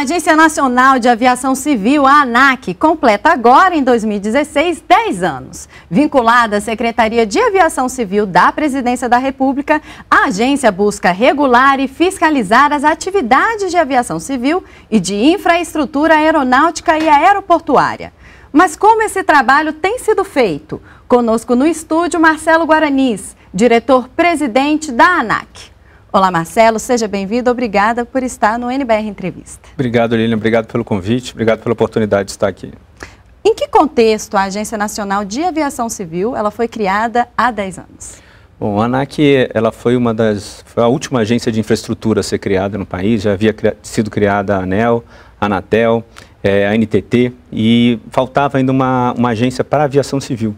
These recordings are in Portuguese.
A Agência Nacional de Aviação Civil, a ANAC, completa agora, em 2016, 10 anos. Vinculada à Secretaria de Aviação Civil da Presidência da República, a agência busca regular e fiscalizar as atividades de aviação civil e de infraestrutura aeronáutica e aeroportuária. Mas como esse trabalho tem sido feito? Conosco no estúdio, Marcelo Guaranis, diretor-presidente da ANAC. Olá, Marcelo, seja bem-vindo. Obrigada por estar no NBR Entrevista. Obrigado, Lilian. Obrigado pelo convite. Obrigado pela oportunidade de estar aqui. Em que contexto a Agência Nacional de Aviação Civil ela foi criada há 10 anos? Bom, a ANAC ela foi uma das foi a última agência de infraestrutura a ser criada no país. Já havia sido criada a ANEL, a Anatel, é, a NTT e faltava ainda uma, uma agência para aviação civil.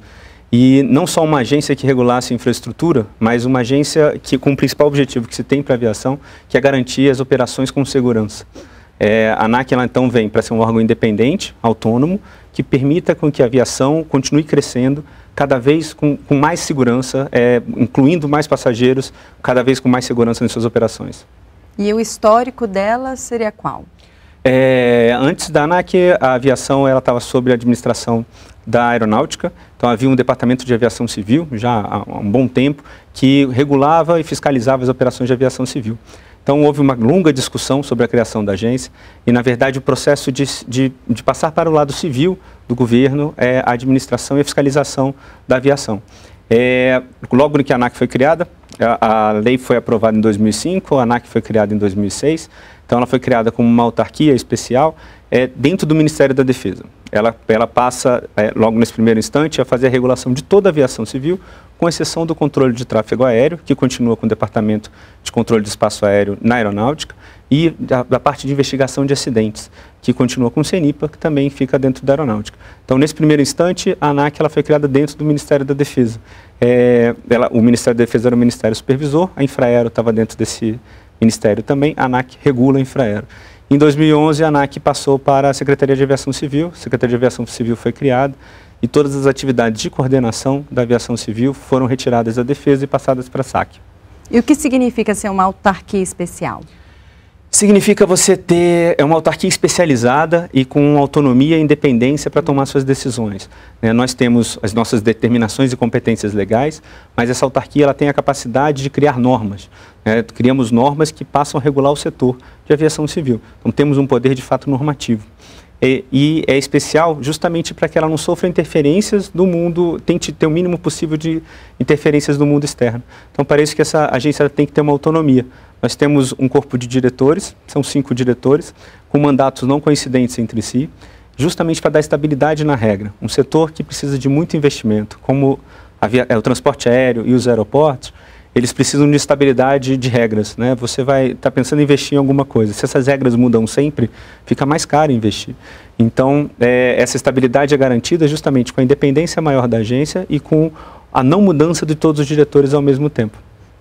E não só uma agência que regulasse infraestrutura, mas uma agência que com o principal objetivo que se tem para a aviação, que é garantir as operações com segurança. É, a ANAC ela, então vem para ser um órgão independente, autônomo, que permita com que a aviação continue crescendo cada vez com, com mais segurança, é, incluindo mais passageiros, cada vez com mais segurança nas suas operações. E o histórico dela seria qual? É, antes da ANAC, a aviação estava sob a administração da aeronáutica. Então havia um departamento de aviação civil, já há um bom tempo, que regulava e fiscalizava as operações de aviação civil. Então houve uma longa discussão sobre a criação da agência e, na verdade, o processo de, de, de passar para o lado civil do governo é a administração e a fiscalização da aviação. É, logo que a ANAC foi criada, a, a, lei foi aprovada em 2005, a ANAC foi criada em 2006, então ela foi criada como uma autarquia especial é, dentro do Ministério da Defesa. Ela, ela passa, é, logo nesse primeiro instante, a fazer a regulação de toda a aviação civil, com exceção do controle de tráfego aéreo, que continua com o Departamento de Controle de Espaço Aéreo na Aeronáutica, e da, da parte de investigação de acidentes, que continua com o CENIPA, que também fica dentro da Aeronáutica. Então, nesse primeiro instante, a ANAC ela foi criada dentro do Ministério da Defesa. É, ela, o Ministério da Defesa era o Ministério Supervisor, a Infraero estava dentro desse ministério também, a ANAC regula a Infraero. Em 2011, a ANAC passou para a Secretaria de Aviação Civil. A Secretaria de Aviação Civil foi criada e todas as atividades de coordenação da aviação civil foram retiradas da defesa e passadas para a SAC. E o que significa ser uma autarquia especial? Significa você ter é uma autarquia especializada e com autonomia e independência para tomar suas decisões. Né? Nós temos as nossas determinações e competências legais, mas essa autarquia ela tem a capacidade de criar normas. Né? Criamos normas que passam a regular o setor de aviação civil. Então temos um poder de fato normativo. E, e é especial justamente para que ela não sofra interferências do mundo, tente ter o mínimo possível de interferências do mundo externo. Então parece que essa agência tem que ter uma autonomia nós temos um corpo de diretores, são cinco diretores, com mandatos não coincidentes entre si, justamente para dar estabilidade na regra. Um setor que precisa de muito investimento, como via, é, o transporte aéreo e os aeroportos, eles precisam de estabilidade de regras. Né? Você vai estar tá pensando em investir em alguma coisa. Se essas regras mudam sempre, fica mais caro investir. Então, é, essa estabilidade é garantida justamente com a independência maior da agência e com a não mudança de todos os diretores ao mesmo tempo.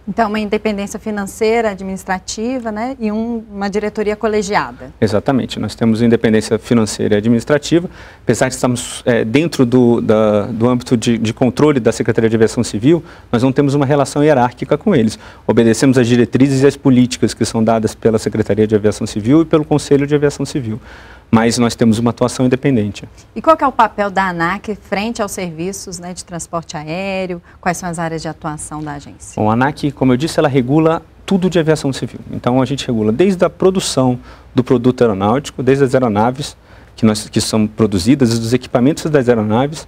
Então, uma independência financeira, administrativa, né? E um, uma diretoria colegiada. Exatamente. Nós temos independência financeira e administrativa, apesar de estarmos é, dentro do, da, do âmbito de, de, controle da Secretaria de Aviação Civil, nós não temos uma relação hierárquica com eles. Obedecemos às diretrizes e às políticas que são dadas pela Secretaria de Aviação Civil e pelo Conselho de Aviação Civil mas nós temos uma atuação independente. E qual é o papel da ANAC frente aos serviços né, de transporte aéreo? Quais são as áreas de atuação da agência? Bom, a ANAC, como eu disse, ela regula tudo de aviação civil. Então a gente regula desde a produção do produto aeronáutico, desde as aeronaves que, nós, que são produzidas, dos equipamentos das aeronaves,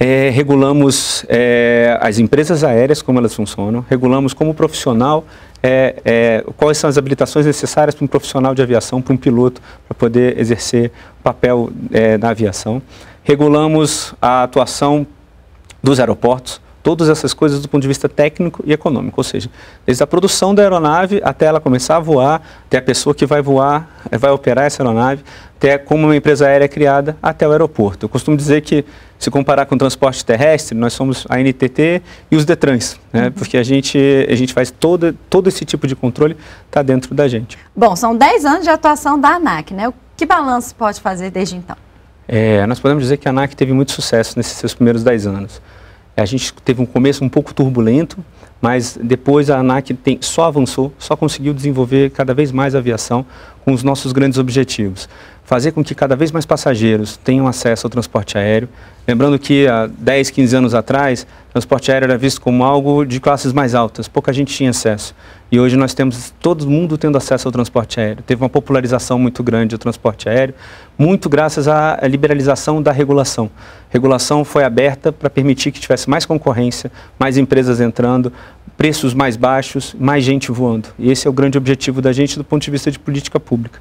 é, regulamos é, as empresas aéreas, como elas funcionam, regulamos como o profissional é, é, quais são as habilitações necessárias para um profissional de aviação, para um piloto, para poder exercer papel é, na aviação. Regulamos a atuação dos aeroportos, todas essas coisas do ponto de vista técnico e econômico, ou seja, desde a produção da aeronave até ela começar a voar, até a pessoa que vai voar, vai operar essa aeronave, até como uma empresa aérea é criada, até o aeroporto. Eu costumo dizer que se comparar com o transporte terrestre, nós somos a NTT e os DETRANS, né? Uhum. porque a gente, a gente faz todo, todo esse tipo de controle, está dentro da gente. Bom, são 10 anos de atuação da ANAC, né? O que balanço pode fazer desde então? É, nós podemos dizer que a ANAC teve muito sucesso nesses seus primeiros 10 anos. A gente teve um começo um pouco turbulento, mas depois a ANAC tem, só avançou, só conseguiu desenvolver cada vez mais a aviação com os nossos grandes objetivos fazer com que cada vez mais passageiros tenham acesso ao transporte aéreo. Lembrando que há 10, 15 anos atrás, transporte aéreo era visto como algo de classes mais altas, pouca gente tinha acesso. E hoje nós temos todo mundo tendo acesso ao transporte aéreo. Teve uma popularização muito grande do transporte aéreo, muito graças à liberalização da regulação. A regulação foi aberta para permitir que tivesse mais concorrência, mais empresas entrando, preços mais baixos, mais gente voando. E esse é o grande objetivo da gente do ponto de vista de política pública.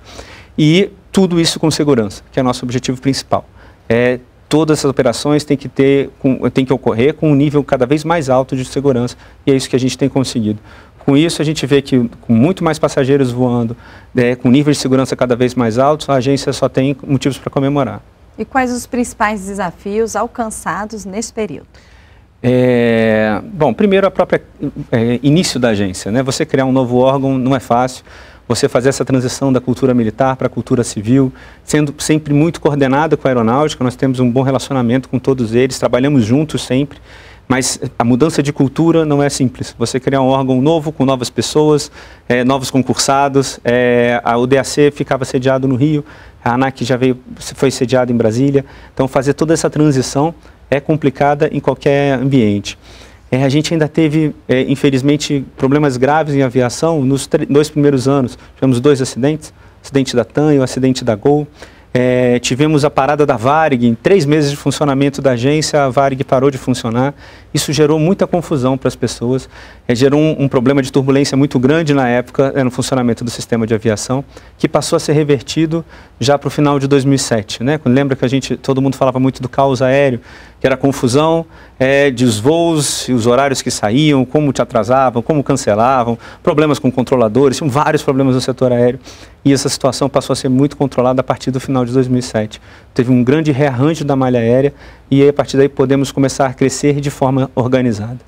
E tudo isso com segurança, que é o nosso objetivo principal. É, todas essas operações têm que, ter, com, têm que ocorrer com um nível cada vez mais alto de segurança, e é isso que a gente tem conseguido. Com isso, a gente vê que com muito mais passageiros voando, é, com nível de segurança cada vez mais altos, a agência só tem motivos para comemorar. E quais os principais desafios alcançados nesse período? É, bom, primeiro a própria é, início da agência, né? Você criar um novo órgão não é fácil você fazer essa transição da cultura militar para a cultura civil, sendo sempre muito coordenada com a aeronáutica, nós temos um bom relacionamento com todos eles, trabalhamos juntos sempre. Mas a mudança de cultura não é simples. Você criar um órgão novo, com novas pessoas, é, novos concursados. É, a UDAC ficava sediado no Rio, a ANAC já veio, foi sediada em Brasília. Então, fazer toda essa transição é complicada em qualquer ambiente. É, a gente ainda teve, é, infelizmente, problemas graves em aviação nos dois primeiros anos. Tivemos dois acidentes, acidente da TAM e o acidente da Gol. É, tivemos a parada da Varig, em três meses de funcionamento da agência, a Varig parou de funcionar. Isso gerou muita confusão para as pessoas, é, gerou um, um, problema de turbulência muito grande na época é, no funcionamento do sistema de aviação, que passou a ser revertido já para o final de 2007. Né? Lembra que a gente, todo mundo falava muito do caos aéreo, que era confusão é, de os voos e os horários que saíam, como te atrasavam, como cancelavam, problemas com controladores, tinham vários problemas no setor aéreo. E essa situação passou a ser muito controlada a partir do final de 2007. Teve um grande rearranjo da malha aérea e aí, a partir daí podemos começar a crescer de forma organizada.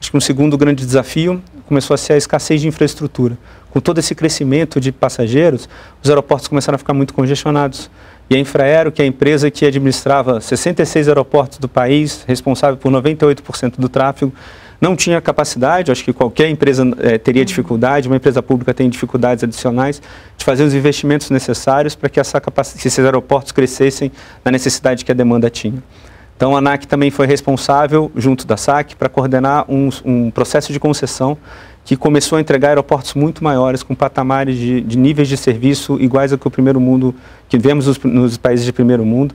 Acho que um segundo grande desafio começou a ser a escassez de infraestrutura. Com todo esse crescimento de passageiros, os aeroportos começaram a ficar muito congestionados. E a Infraero, que é a empresa que administrava 66 aeroportos do país, responsável por 98% do tráfego, não tinha capacidade, acho que qualquer empresa é, teria dificuldade, uma empresa pública tem dificuldades adicionais, de fazer os investimentos necessários para que, essa que esses aeroportos crescessem na necessidade que a demanda tinha. Então, a ANAC também foi responsável, junto da SAC, para coordenar um, um processo de concessão que começou a entregar aeroportos muito maiores, com patamares de, de níveis de serviço iguais ao que o primeiro mundo, que vemos nos, nos países de primeiro mundo,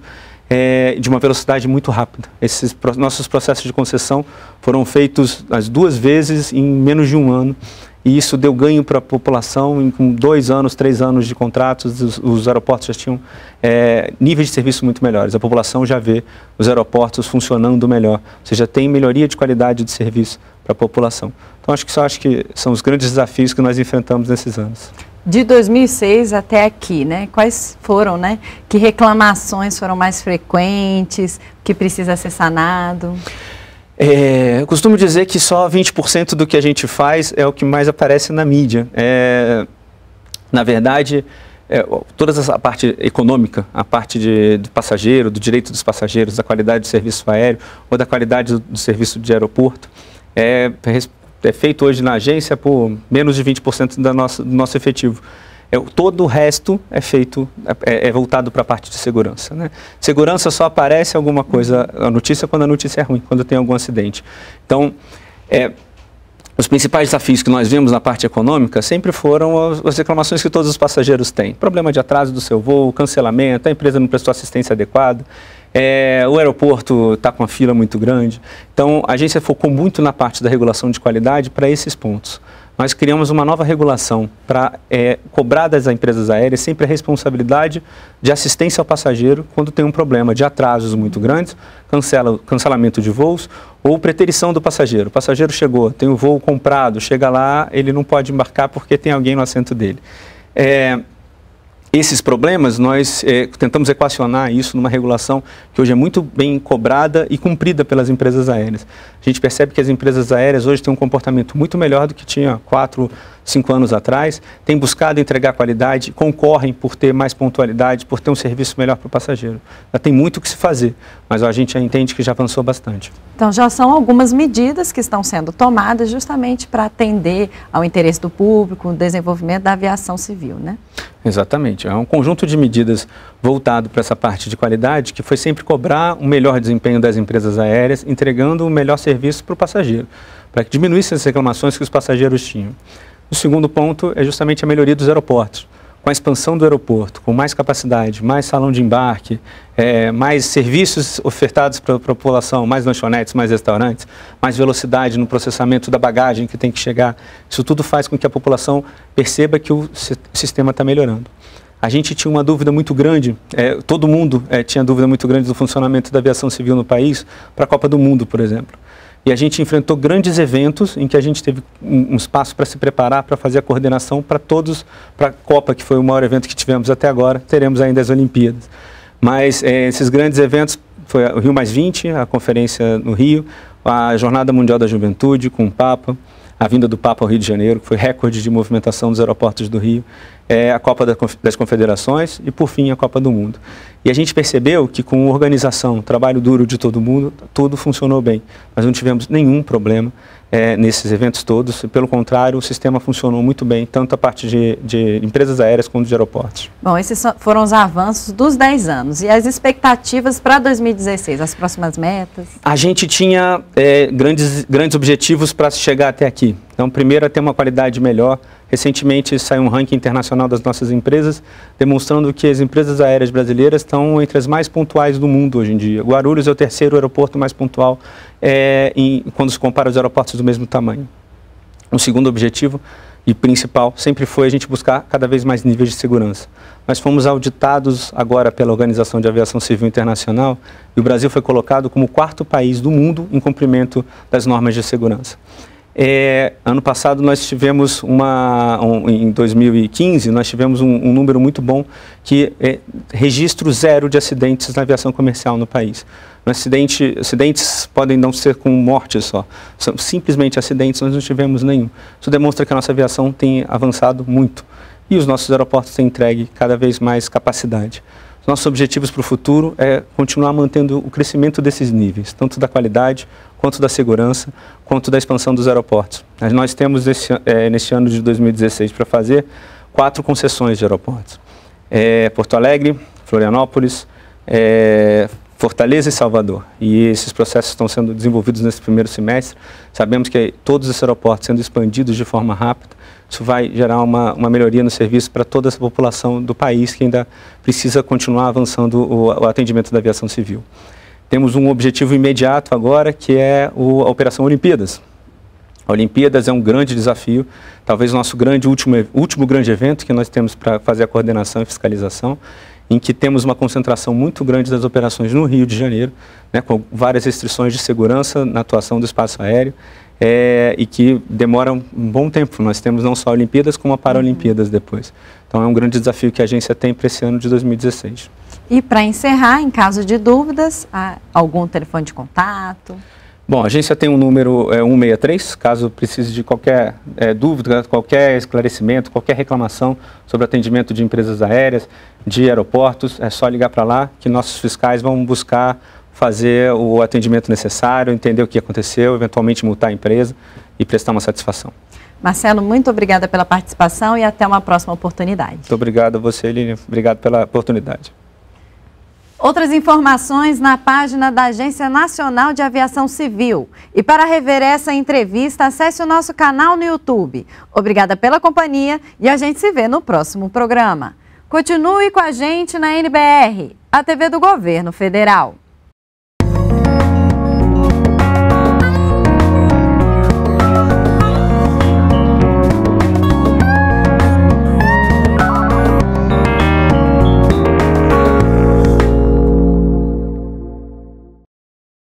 é, de uma velocidade muito rápida. Esses pro, nossos processos de concessão foram feitos as duas vezes em menos de um ano. E isso deu ganho para a população. Em dois anos, três anos de contratos, os, aeroportos já tinham é, níveis de serviço muito melhores. A população já vê os aeroportos funcionando melhor. Ou seja, tem melhoria de qualidade de serviço para a população. Então, acho que acho que são os grandes desafios que nós enfrentamos nesses anos. De 2006 até aqui, né? Quais foram, né? Que reclamações foram mais frequentes? O que precisa ser sanado? É, eu costumo dizer que só 20% do que a gente faz é o que mais aparece na mídia. É, na verdade, é, toda essa parte econômica, a parte de, do passageiro, do direito dos passageiros, da qualidade do serviço aéreo ou da qualidade do, do serviço de aeroporto, é, é, é feito hoje na agência por menos de 20% da nossa, do nosso efetivo. É, todo o resto é feito, é, é voltado para a parte de segurança. Né? Segurança só aparece alguma coisa, a notícia, quando a notícia é ruim, quando tem algum acidente. Então, é, os principais desafios que nós vimos na parte econômica sempre foram as, as reclamações que todos os passageiros têm. Problema de atraso do seu voo, cancelamento, a empresa não prestou assistência adequada. É, o aeroporto está com uma fila muito grande. Então, a agência focou muito na parte da regulação de qualidade para esses pontos nós criamos uma nova regulação para é, cobrar das empresas aéreas sempre a responsabilidade de assistência ao passageiro quando tem um problema de atrasos muito grandes, cancela, cancelamento de voos ou preterição do passageiro. O passageiro chegou, tem o voo comprado, chega lá, ele não pode embarcar porque tem alguém no assento dele. É, esses problemas, nós é, tentamos equacionar isso numa regulação que hoje é muito bem cobrada e cumprida pelas empresas aéreas. A gente percebe que as empresas aéreas hoje têm um comportamento muito melhor do que tinha quatro, cinco anos atrás, têm buscado entregar qualidade, concorrem por ter mais pontualidade, por ter um serviço melhor para o passageiro. Já tem muito o que se fazer, mas a gente já entende que já avançou bastante. Então, já são algumas medidas que estão sendo tomadas justamente para atender ao interesse do público, o desenvolvimento da aviação civil, né? Exatamente. É um conjunto de medidas voltado para essa parte de qualidade que foi sempre cobrar o um melhor desempenho das empresas aéreas, entregando o melhor serviço para o passageiro, para que diminuísse as reclamações que os passageiros tinham. O segundo ponto é justamente a melhoria dos aeroportos. Com a expansão do aeroporto, com mais capacidade, mais salão de embarque, é, mais serviços ofertados para a população, mais lanchonetes, mais restaurantes, mais velocidade no processamento da bagagem que tem que chegar, isso tudo faz com que a população perceba que o sistema está melhorando a gente tinha uma dúvida muito grande, é, todo mundo é, tinha dúvida muito grande do funcionamento da aviação civil no país para a Copa do Mundo, por exemplo. E a gente enfrentou grandes eventos em que a gente teve um, um espaço para se preparar, para fazer a coordenação para todos, para a Copa, que foi o maior evento que tivemos até agora, teremos ainda as Olimpíadas. Mas é, esses grandes eventos, foi o Rio Mais 20, a conferência no Rio, a Jornada Mundial da Juventude com o Papa, a vinda do Papa ao Rio de Janeiro, que foi recorde de movimentação dos aeroportos do Rio, é, a Copa das Confederações e, por fim, a Copa do Mundo. E a gente percebeu que, com organização, trabalho duro de todo mundo, tudo funcionou bem. Nós não tivemos nenhum problema é, nesses eventos todos. Pelo contrário, o sistema funcionou muito bem, tanto a parte de, de empresas aéreas quanto de aeroportos. Bom, esses foram os avanços dos 10 anos. E as expectativas para 2016, as próximas metas? A gente tinha é, grandes, grandes objetivos para chegar até aqui. Então, primeiro é ter uma qualidade melhor Recentemente saiu um ranking internacional das nossas empresas, demonstrando que as empresas aéreas brasileiras estão entre as mais pontuais do mundo hoje em dia. Guarulhos é o terceiro aeroporto mais pontual é, em, quando se compara os aeroportos do mesmo tamanho. Um segundo objetivo e principal sempre foi a gente buscar cada vez mais níveis de segurança. Nós fomos auditados agora pela Organização de Aviação Civil Internacional e o Brasil foi colocado como o quarto país do mundo em cumprimento das normas de segurança. É, ano passado nós tivemos uma, um, em 2015, nós tivemos um, um número muito bom que é registro zero de acidentes na aviação comercial no país. No acidente, acidentes podem não ser com morte só, são simplesmente acidentes, nós não tivemos nenhum. Isso demonstra que a nossa aviação tem avançado muito e os nossos aeroportos têm entregue cada vez mais capacidade. Nossos objetivos para o futuro é continuar mantendo o crescimento desses níveis, tanto da qualidade quanto da segurança, quanto da expansão dos aeroportos. Mas nós temos é, nesse, é, neste ano de 2016 para fazer quatro concessões de aeroportos. É, Porto Alegre, Florianópolis, é, Fortaleza e Salvador. E esses processos estão sendo desenvolvidos nesse primeiro semestre. Sabemos que todos esses aeroportos sendo expandidos de forma rápida, isso vai gerar uma, uma melhoria no serviço para toda essa população do país que ainda precisa continuar avançando o, o atendimento da aviação civil. Temos um objetivo imediato agora, que é o, a Operação Olimpíadas. A Olimpíadas é um grande desafio, talvez nosso grande último, último grande evento que nós temos para fazer a coordenação e fiscalização, em que temos uma concentração muito grande das operações no Rio de Janeiro, né, com várias restrições de segurança na atuação do espaço aéreo, é, e que demoram um bom tempo. Nós temos não só Olimpíadas, como a Paralimpíadas depois. Então é um grande desafio que a agência tem para esse ano de 2016. E para encerrar, em caso de dúvidas, algum telefone de contato? Bom, a agência tem um número é, 163, caso precise de qualquer é, dúvida, qualquer esclarecimento, qualquer reclamação sobre atendimento de empresas aéreas, de aeroportos, é só ligar para lá que nossos fiscais vão buscar fazer o atendimento necessário, entender o que aconteceu, eventualmente multar a empresa e prestar uma satisfação. Marcelo, muito obrigada pela participação e até uma próxima oportunidade. Muito obrigado a você, Eline. Obrigado pela oportunidade. Outras informações na página da Agência Nacional de Aviação Civil. E para rever essa entrevista, acesse o nosso canal no YouTube. Obrigada pela companhia e a gente se vê no próximo programa. Continue com a gente na NBR, a TV do Governo Federal.